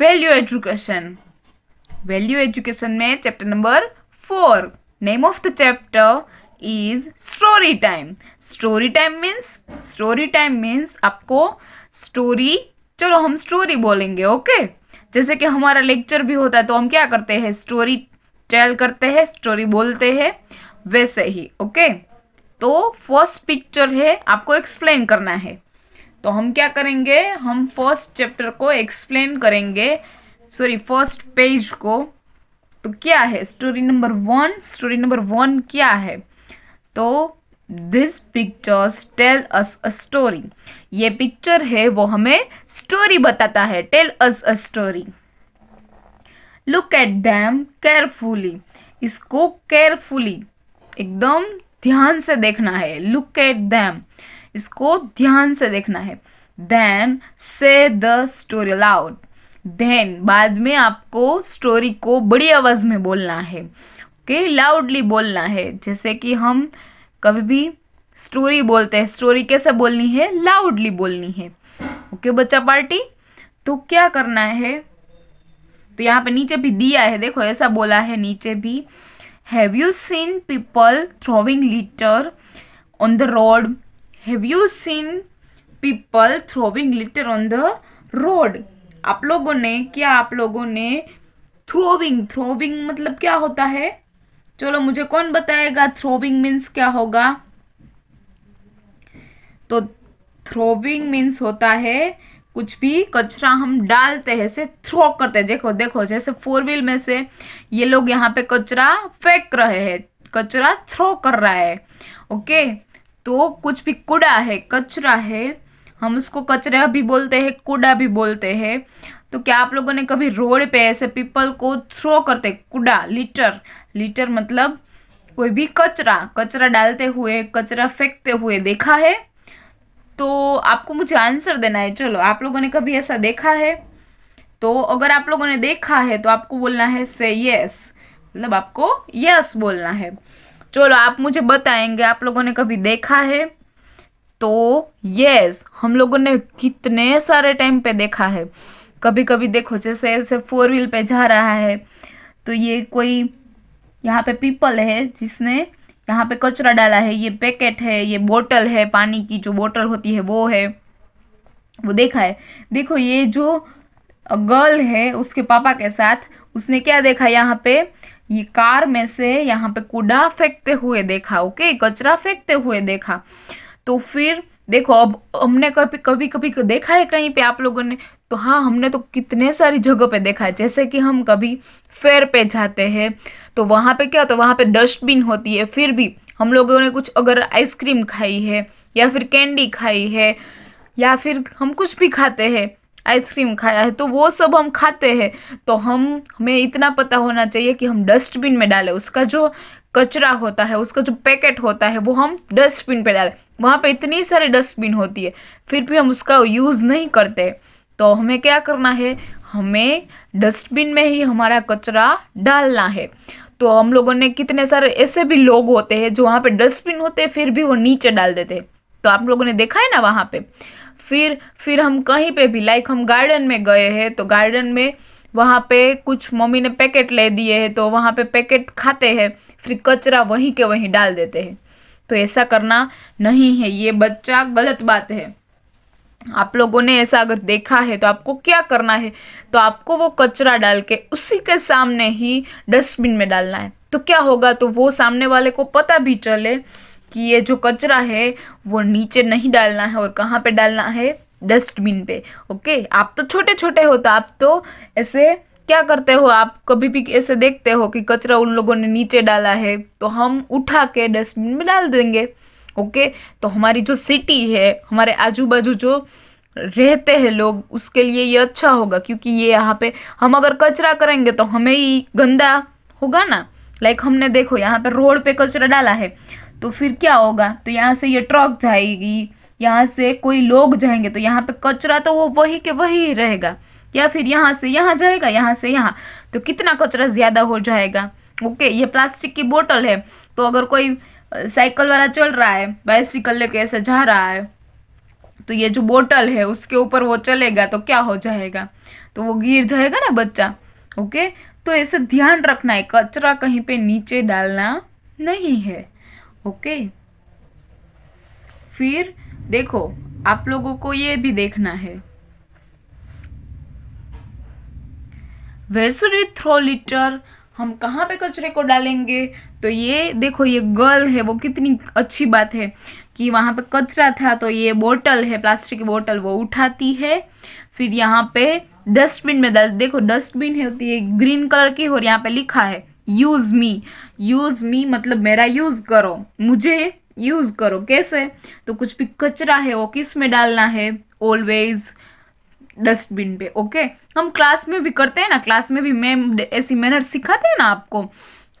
Value education value education में chapter number four name of the chapter is story time story time means story time means आपको story चलो हम story बोलेंगे okay जैसे कि हमारा लेक्चर भी होता है तो हम क्या करते हैं स्टोरी टेल करते हैं स्टोरी बोलते हैं वैसे ही ओके तो फर्स्ट पिक्चर है आपको एक्सप्लेन करना है तो हम क्या करेंगे हम फर्स्ट चैप्टर को एक्सप्लेन करेंगे सॉरी फर्स्ट पेज को तो क्या है story number one story number one क्या है तो this pictures tell us a story ये पिक्चर है वो हमें स्टोरी बताता है tell us a story look at them carefully इसको केयरफुली एकदम ध्यान से देखना है लुक एट दैम इसको ध्यान से देखना है देन से द स्टोरी लाउड देन बाद में आपको स्टोरी को बड़ी आवाज़ में बोलना है ओके okay? लाउडली बोलना है जैसे कि हम कभी भी स्टोरी बोलते हैं स्टोरी कैसे बोलनी है लाउडली बोलनी है ओके okay, बच्चा पार्टी तो क्या करना है तो यहाँ पे नीचे भी दिया है देखो ऐसा बोला है नीचे भी have you seen people throwing litter on the road have you seen people throwing litter on the road आप लोगों ने क्या आप लोगों ने थ्रोविंग थ्रोविंग मतलब क्या होता है चलो मुझे कौन बताएगा थ्रोविंग मीन्स क्या होगा तो थ्रोविंग मीन्स होता है कुछ भी कचरा हम डालते हैं से थ्रो करते हैं देखो देखो जैसे फोर व्हील में से ये लोग यहाँ पे कचरा फेंक रहे हैं कचरा थ्रो कर रहा है ओके तो कुछ भी कूड़ा है कचरा है हम उसको कचरा भी बोलते हैं कूड़ा भी बोलते हैं तो क्या आप लोगों ने कभी रोड पे ऐसे पीपल को थ्रो करते कूड़ा लीटर लीटर मतलब कोई भी कचरा कचरा डालते हुए कचरा फेंकते हुए देखा है तो आपको मुझे आंसर देना है चलो आप लोगों ने कभी ऐसा देखा है तो अगर आप लोगों ने देखा है तो आपको बोलना है से यस मतलब आपको यस बोलना है चलो आप मुझे बताएंगे आप लोगों ने कभी देखा है तो यस हम लोगों ने कितने सारे टाइम पे देखा है कभी कभी देखो जैसे ऐसे फोर व्हील पे जा रहा है तो ये कोई यहाँ पे पीपल है जिसने यहाँ पे कचरा डाला है ये पैकेट है ये बोतल है पानी की जो बोतल होती है वो है वो देखा है देखो ये जो गर्ल है उसके पापा के साथ उसने क्या देखा यहाँ पे ये कार में से यहाँ पे कूड़ा फेंकते हुए देखा ओके कचरा फेंकते हुए देखा तो फिर देखो अब हमने कभी कभी कभी देखा है कहीं पे आप लोगों ने तो हाँ हमने तो कितने सारी जगह पे देखा है जैसे कि हम कभी फेयर पे जाते हैं तो वहाँ पे क्या होता तो है वहाँ पे डस्टबिन होती है फिर भी हम लोगों ने कुछ अगर आइसक्रीम खाई है या फिर कैंडी खाई है या फिर हम कुछ भी खाते हैं आइसक्रीम खाया है तो वो सब हम खाते हैं तो हम हमें इतना पता होना चाहिए कि हम डस्टबिन में डालें उसका जो कचरा होता है उसका जो पैकेट होता है वो हम डस्टबिन पे डालें वहाँ पे इतनी सारी डस्टबिन होती है फिर भी हम उसका यूज़ नहीं करते तो हमें क्या करना है हमें डस्टबिन में ही हमारा कचरा डालना है तो हम लोगों ने कितने सारे ऐसे भी लोग होते हैं जो वहाँ पे डस्टबिन होते हैं फिर भी वो नीचे डाल देते हैं तो आप लोगों ने देखा है ना वहाँ पे फिर फिर हम कहीं पे भी लाइक हम गार्डन में गए हैं तो गार्डन में वहाँ पे कुछ मम्मी ने पैकेट ले दिए हैं तो वहाँ पे पैकेट खाते हैं फिर कचरा वहीं के वहीं डाल देते हैं तो ऐसा करना नहीं है ये बच्चा गलत बात है आप लोगों ने ऐसा अगर देखा है तो आपको क्या करना है तो आपको वो कचरा डाल के उसी के सामने ही डस्टबिन में डालना है तो क्या होगा तो वो सामने वाले को पता भी चले कि ये जो कचरा है वो नीचे नहीं डालना है और कहाँ पे डालना है डस्टबिन पे ओके आप तो छोटे छोटे हो तो आप तो ऐसे क्या करते हो आप कभी भी ऐसे देखते हो कि कचरा उन लोगों ने नीचे डाला है तो हम उठा के डस्टबिन में डाल देंगे ओके तो हमारी जो सिटी है हमारे आजू बाजू जो रहते हैं लोग उसके लिए ये अच्छा होगा क्योंकि ये यहाँ पे हम अगर कचरा करेंगे तो हमें ही गंदा होगा ना लाइक हमने देखो यहाँ पे रोड पे कचरा डाला है तो फिर क्या होगा तो यहाँ से ये ट्रक जाएगी यहाँ से कोई लोग जाएंगे तो यहाँ पे कचरा तो वो वही के वही रहेगा या फिर यहाँ से यहाँ जाएगा यहाँ से यहाँ तो कितना कचरा ज़्यादा हो जाएगा ओके ये प्लास्टिक की बोतल है तो अगर कोई साइकिल वाला चल रहा है बाइसिकल लेके ऐसे जा रहा है तो ये जो बोतल है उसके ऊपर वो चलेगा तो क्या हो जाएगा तो वो गिर जाएगा ना बच्चा ओके तो ऐसे ध्यान रखना है कचरा कहीं पे नीचे डालना नहीं है ओके फिर देखो आप लोगों को ये भी देखना है वेर थ्रो लीटर हम कहाँ पे कचरे को डालेंगे तो ये देखो ये गर्ल है वो कितनी अच्छी बात है कि वहाँ पे कचरा था तो ये बोतल है प्लास्टिक की बोतल वो उठाती है फिर यहाँ पे डस्टबिन में डाल देखो डस्टबिन है होती है ग्रीन कलर की और यहाँ पे लिखा है यूज़ मी यूज़ मी मतलब मेरा यूज़ करो मुझे यूज़ करो कैसे तो कुछ भी कचरा है वो किस में डालना है ऑलवेज डस्टबिन पे ओके हम क्लास में भी करते हैं ना क्लास में भी मैम ऐसी मैनर सिखाते हैं ना आपको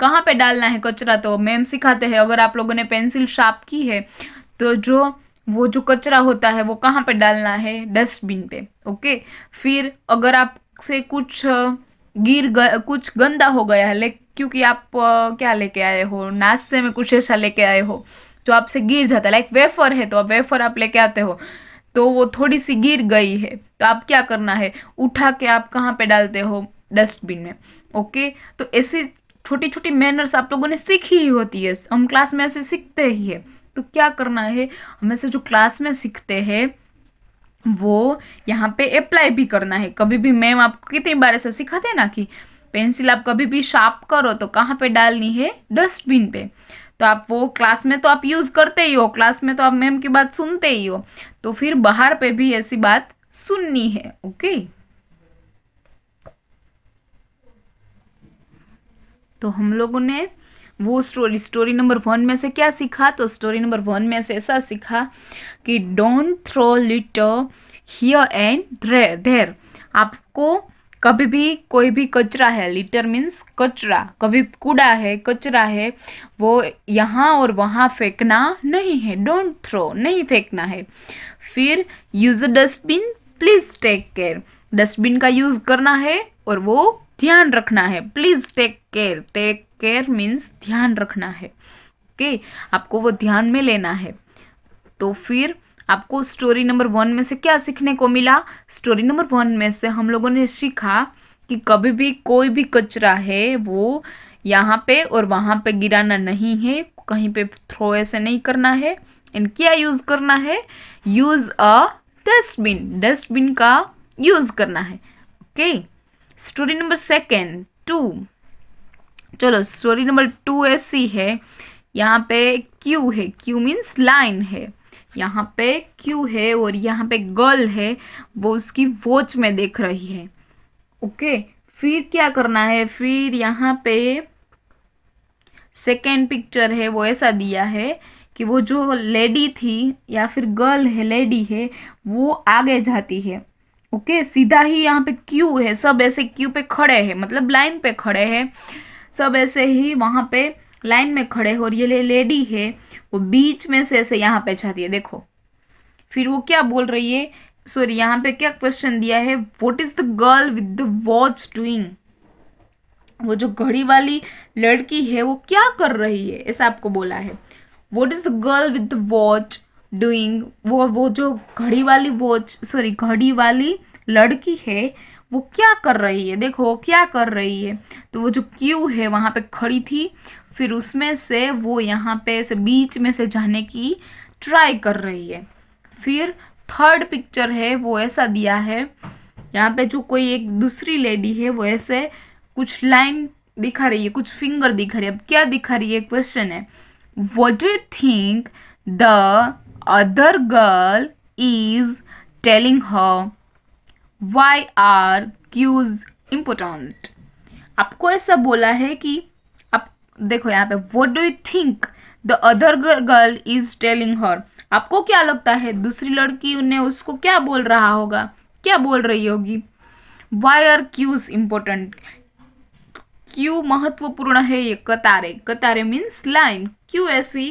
कहाँ पे डालना है कचरा तो मैम सिखाते हैं अगर आप लोगों ने पेंसिल शार्प की है तो जो वो जो कचरा होता है वो कहाँ पे डालना है डस्टबिन पे ओके फिर अगर आपसे कुछ गिर ग, कुछ गंदा हो गया है लाइक क्योंकि आप क्या लेके आए हो नाश्ते में कुछ ऐसा लेके आए हो जो आपसे गिर जाता है लाइक वेफर है तो अब वेफर आप लेके आते हो तो वो थोड़ी सी गिर गई है तो आप क्या करना है उठा के आप कहाँ पे डालते हो डस्टबिन में ओके तो ऐसी छोटी छोटी मैनर्स आप लोगों ने सीखी ही होती है हम क्लास में ऐसे सीखते ही है तो क्या करना है हम ऐसे जो क्लास में सीखते हैं वो यहाँ पे अप्लाई भी करना है कभी भी मैम आपको कितनी बार ऐसा सिखाते ना कि पेंसिल आप कभी भी शार्प करो तो कहाँ पे डालनी है डस्टबिन पे तो आप वो क्लास में तो आप यूज़ करते ही हो क्लास में तो आप मैम की बात सुनते ही हो तो फिर बाहर पे भी ऐसी बात सुननी है ओके तो हम लोगों ने वो स्टोरी स्टोरी नंबर वन में से क्या सीखा तो स्टोरी नंबर वन में से ऐसा सीखा कि don't throw litter here and there आपको कभी भी कोई भी कचरा है लिटर मीन्स कचरा कभी कूड़ा है कचरा है वो यहाँ और वहाँ फेंकना नहीं है डोंट थ्रो नहीं फेंकना है फिर use dustbin please take care dustbin का यूज़ करना है और वो ध्यान रखना है please take care take care means ध्यान रखना है ओके okay? आपको वो ध्यान में लेना है तो फिर आपको स्टोरी नंबर वन में से क्या सीखने को मिला स्टोरी नंबर वन में से हम लोगों ने सीखा कि कभी भी कोई भी कचरा है वो यहाँ पे और वहाँ पे गिराना नहीं है कहीं पे थ्रो ऐसे नहीं करना है एंड क्या यूज़ करना है यूज़ अ डस्टबिन डस्टबिन का यूज़ करना है okay story number second two चलो स्टोरी नंबर टू ऐसी है यहाँ पे क्यू है क्यू मीन्स लाइन है यहाँ पे क्यू है और यहाँ पे गर्ल है वो उसकी वॉच में देख रही है ओके फिर क्या करना है फिर यहाँ पे सेकेंड पिक्चर है वो ऐसा दिया है कि वो जो लेडी थी या फिर गर्ल है लेडी है वो आगे जाती है ओके okay, सीधा ही यहाँ पे क्यू है सब ऐसे क्यू पे खड़े हैं मतलब लाइन पे खड़े हैं सब ऐसे ही वहाँ पे लाइन में खड़े हो और ये लेडी है वो बीच में से ऐसे यहाँ पे जाती है देखो फिर वो क्या बोल रही है सॉरी यहाँ पे क्या क्वेश्चन दिया है what is the girl with the watch doing वो जो घड़ी वाली लड़की है वो क्या कर रही है ऐसा आपको बोला है what is the girl with the watch doing वो वो जो घड़ी वाली वॉच सॉरी घड़ी वाली लड़की है वो क्या कर रही है देखो क्या कर रही है तो वो जो क्यू है वहाँ पे खड़ी थी फिर उसमें से वो यहाँ पे से बीच में से जाने की ट्राई कर रही है फिर थर्ड पिक्चर है वो ऐसा दिया है यहाँ पे जो कोई एक दूसरी लेडी है वो ऐसे कुछ लाइन दिखा रही है कुछ फिंगर दिखा रही है अब क्या दिखा रही है क्वेश्चन है what do think the other girl is telling her why are queues important आपको ऐसा बोला है कि देखो यहाँ पे what do you think the other girl is telling her आपको क्या लगता है दूसरी लड़की उन्हें उसको क्या बोल रहा होगा क्या बोल रही होगी why are queues important queue महत्वपूर्ण है ये कतारे कतारे मीन्स लाइन क्यू ऐसी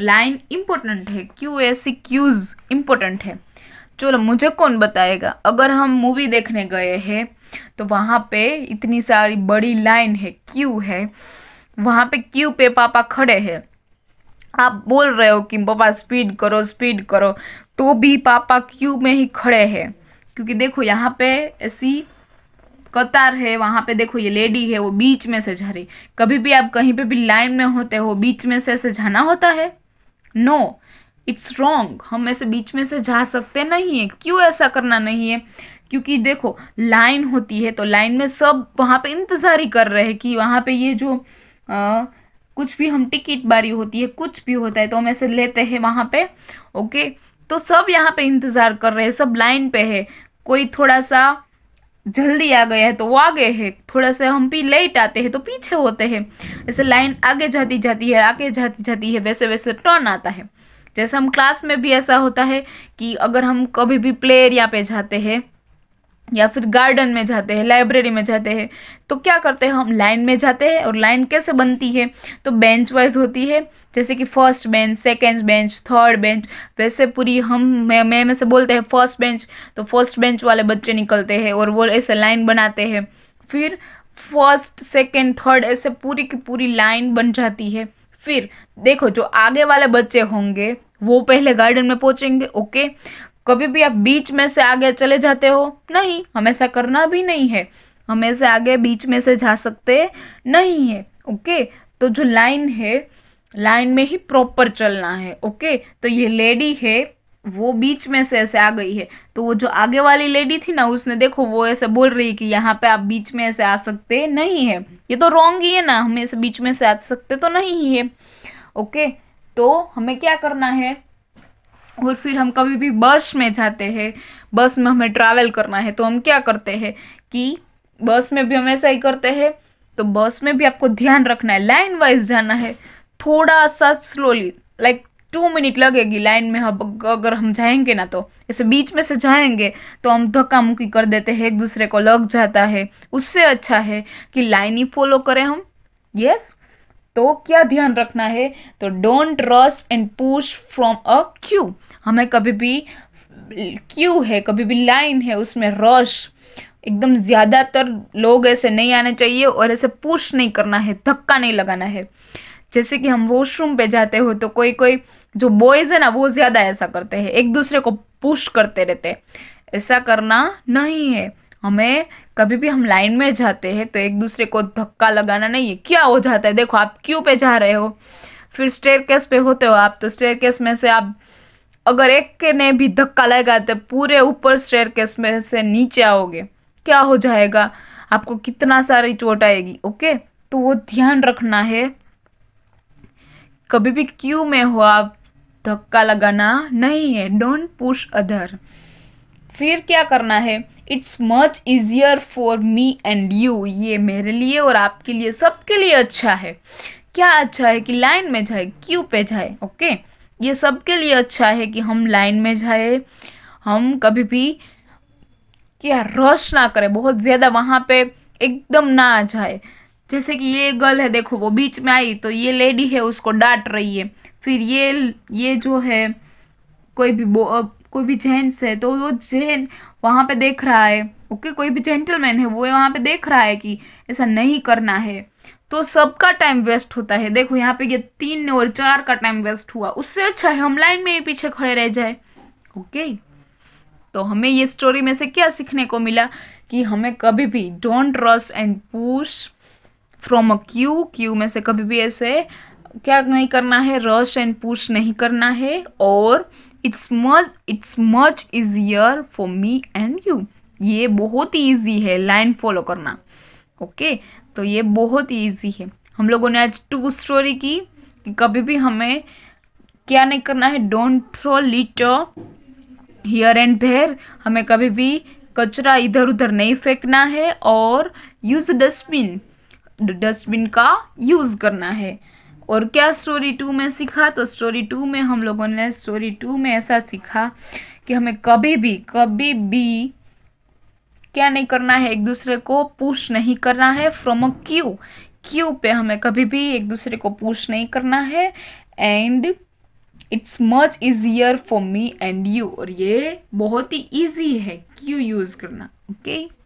लाइन इम्पोर्टेंट है क्यू ऐसी क्यूज इम्पोर्टेंट है चलो मुझे कौन बताएगा अगर हम मूवी देखने गए हैं तो वहाँ पे इतनी सारी बड़ी लाइन है क्यू है वहाँ पे क्यू पे पापा खड़े हैं आप बोल रहे हो कि पापा स्पीड करो स्पीड करो तो भी पापा क्यू में ही खड़े हैं क्योंकि देखो यहाँ पे ऐसी कतार है वहाँ पे देखो ये लेडी है वो बीच में से जा रही कभी भी आप कहीं पे भी लाइन में होते हो बीच में से ऐसे जाना होता है नो इट्स रॉन्ग हम ऐसे बीच में से जा सकते नहीं है क्यों ऐसा करना नहीं है क्योंकि देखो लाइन होती है तो लाइन में सब वहाँ पे इंतज़ार ही कर रहे हैं कि वहाँ पे ये जो कुछ भी हम टिकट बारी होती है कुछ भी होता है तो हम ऐसे लेते हैं वहाँ पे ओके तो सब यहाँ पे इंतज़ार कर रहे हैं सब लाइन पे है कोई थोड़ा सा जल्दी आ गया है तो वो आगे है थोड़ा सा हम भी लेट आते हैं तो पीछे होते हैं ऐसे लाइन आगे जाती जाती है आगे जाती जाती है वैसे वैसे टर्न आता है जैसे हम क्लास में भी ऐसा होता है कि अगर हम कभी भी प्ले एरिया पे जाते हैं या फिर गार्डन में जाते हैं लाइब्रेरी में जाते हैं तो क्या करते हैं हम लाइन में जाते हैं और लाइन कैसे बनती है तो बेंच वाइज होती है जैसे कि first bench second bench third bench वैसे पूरी हम मैं में से बोलते हैं फर्स्ट बेंच तो फर्स्ट बेंच वाले बच्चे निकलते हैं और वो ऐसे लाइन बनाते हैं फिर फर्स्ट सेकेंड थर्ड ऐसे पूरी की पूरी लाइन बन जाती है फिर देखो जो आगे वाले बच्चे होंगे वो पहले गार्डन में पहुंचेंगे ओके कभी भी आप बीच में से आगे चले जाते हो नहीं हमेशा ऐसा करना भी नहीं है हमें से आगे बीच में से जा सकते नहीं है ओके तो जो लाइन है लाइन में ही प्रॉपर चलना है ओके तो ये लेडी है वो बीच में से ऐसे आ गई है तो वो जो आगे वाली लेडी थी ना उसने देखो वो ऐसे बोल रही है कि यहाँ पे आप बीच में ऐसे आ सकते नहीं है ये तो रॉन्ग ही है ना हमें ऐसे बीच में से आ सकते तो नहीं है ओके तो हमें क्या करना है और फिर हम कभी भी बस में जाते हैं बस में हमें ट्रैवल करना है तो हम क्या करते हैं कि बस में भी हम ऐसा ही करते हैं तो बस में भी आपको ध्यान रखना है लाइन वाइज जाना है थोड़ा सा स्लोली लाइक टू मिनट लगेगी लाइन में हम अगर हम जाएंगे ना तो ऐसे बीच में से जाएंगे तो हम धक्का मुक्की कर देते हैं एक दूसरे को लग जाता है उससे अच्छा है कि लाइन ही फॉलो करें हम यस yes? तो क्या ध्यान रखना है तो don't rush and push from a queue हमें कभी भी क्यू है कभी भी लाइन है उसमें रश एकदम ज़्यादातर लोग ऐसे नहीं आने चाहिए और ऐसे पुश नहीं करना है धक्का नहीं लगाना है जैसे कि हम वॉशरूम पे जाते हो तो कोई कोई जो बॉयज़ है ना वो ज़्यादा ऐसा करते हैं एक दूसरे को पुश करते रहते ऐसा करना नहीं है हमें कभी भी हम लाइन में जाते हैं तो एक दूसरे को धक्का लगाना नहीं है क्या हो जाता है देखो आप क्यों पे जा रहे हो फिर स्टेयर केस पे होते हो आप तो स्टेयर केस में से आप अगर एक के ने भी धक्का लगा तो पूरे ऊपर स्टेयर केस में से नीचे आओगे क्या हो जाएगा आपको कितना सारी चोट आएगी ओके तो वो ध्यान रखना है कभी भी क्यू में हो आप धक्का लगाना नहीं है डोंट पुश अदर फिर क्या करना है it's much easier for me and you ये मेरे लिए और आपके लिए सबके लिए अच्छा है क्या अच्छा है कि लाइन में जाए क्यू पे जाए ओके ये सबके लिए अच्छा है कि हम लाइन में जाए हम कभी भी क्या रश ना करें बहुत ज़्यादा वहाँ पे एकदम ना आ जाए जैसे कि ये गर्ल है देखो वो बीच में आई तो ये लेडी है उसको डांट रही है फिर ये ये जो है कोई भी कोई भी जेंट्स है तो वो जेन वहाँ पे देख रहा है ओके कोई भी जेंटलमैन है वो वहाँ पे देख रहा है कि ऐसा नहीं करना है तो सबका टाइम वेस्ट होता है देखो यहाँ पे ये तीन और चार का टाइम वेस्ट हुआ उससे अच्छा है हम लाइन में ही पीछे खड़े रह जाए ओके तो हमें ये स्टोरी में से क्या सीखने को मिला कि हमें कभी भी don't rush and push from a queue queue में से कभी भी ऐसे क्या नहीं करना है रश एंड पुश नहीं करना है और it's much it's much easier for me and you ये बहुत ही ईजी है लाइन फॉलो करना ओके okay? तो ये बहुत ही ईजी है हम लोगों ने आज टू स्टोरी की कि कभी भी हमें क्या नहीं करना है don't throw litter here and there हमें कभी भी कचरा इधर उधर नहीं फेंकना है और यूज़ डस्टबिन डस्टबिन का यूज़ करना है और क्या स्टोरी टू में सीखा तो स्टोरी टू में हम लोगों ने स्टोरी टू में ऐसा सीखा कि हमें कभी भी कभी भी क्या नहीं करना है एक दूसरे को पुश नहीं करना है फ्रॉम अ क्यू क्यू पे हमें कभी भी एक दूसरे को पुश नहीं करना है and it's much easier for me and you और ये बहुत ही ईजी है क्यू यूज़ करना ओके okay?